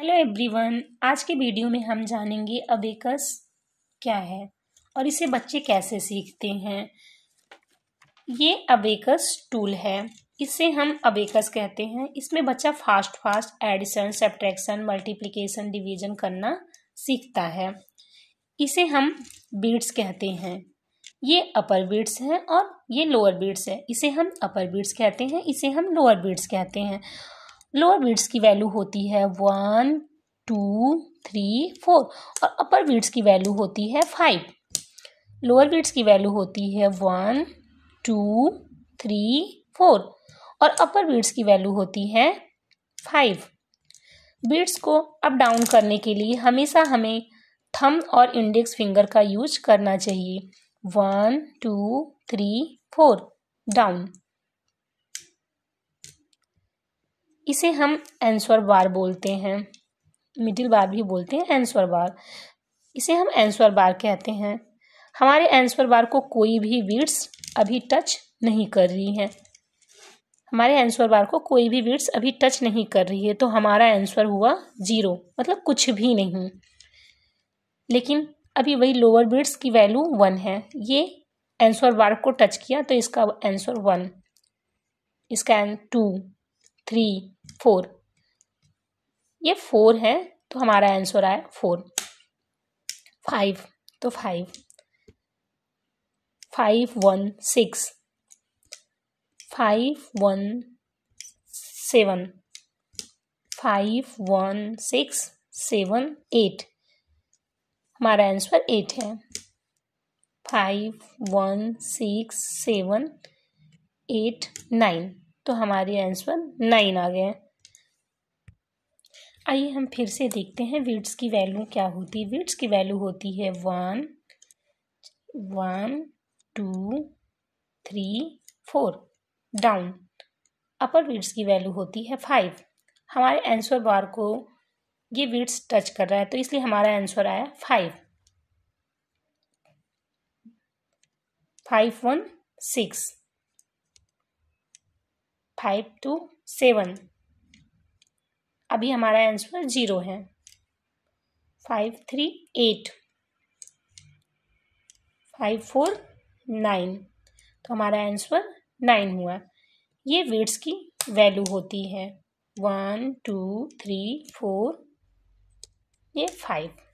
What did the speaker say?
hello everyone आज के video में हम जानेंगे अबेकस क्या है और इसे बच्चे कैसे सीखते हैं ये अबेकस टूल है इसे हम अबेकस कहते हैं इसमें बच्चा fast fast addition subtraction multiplication division करना सीखता है इसे हम बीट्स कहते हैं ये अपर बीट्स हैं और ये लोअर बीट्स है इसे हम अपर बीट्स कहते हैं इसे हम लोअर बीट्स कहते हैं लोअर बीड्स की वैल्यू होती है वन टू थ्री फोर और अपर बीड्स की वैल्यू होती है फाइव लोअर बीड्स की वैल्यू होती है वन टू थ्री फोर और अपर बीड्स की वैल्यू होती है फाइव बीड्स को अप डाउन करने के लिए हमेशा हमें थम और इंडेक्स फिंगर का यूज करना चाहिए one two three four down इसे हम एंसर बार बोलते हैं मिडिल बार भी बोलते हैं एंसर बार इसे हम एंसर बार कहते हैं हमारे एंसर बार को कोई भी वीड्स अभी टच नहीं कर रही हैं हमारे आंसर बार को कोई भी वीड्स अभी टच नहीं कर रही है तो हमारा एंसर हुआ जीरो मतलब कुछ भी नहीं लेकिन अभी वही लोअर बीड्स की वैल्यू वन है ये आंसर बार को टच किया तो इसका एंसर वन इसका टू थ्री फोर ये फोर है तो हमारा आंसर आया फोर फाइव तो five five one six five one seven five one six seven eight हमारा आंसर एट है five one six seven eight nine तो हमारे आंसर नाइन आ गए हैं आइए हम फिर से देखते हैं वीड्स की वैल्यू क्या होती है वीड्स की वैल्यू होती है one one two three four down upper beads की वैल्यू होती है फाइव हमारे आंसर बार को ये वीड्स टच कर रहा है तो इसलिए हमारा आंसर आया five five one six five two seven अभी हमारा आंसर ज़ीरो है five three eight five four nine तो हमारा आंसर नाइन हुआ ये वेट्स की वैल्यू होती है वन टू थ्री फोर ये फाइव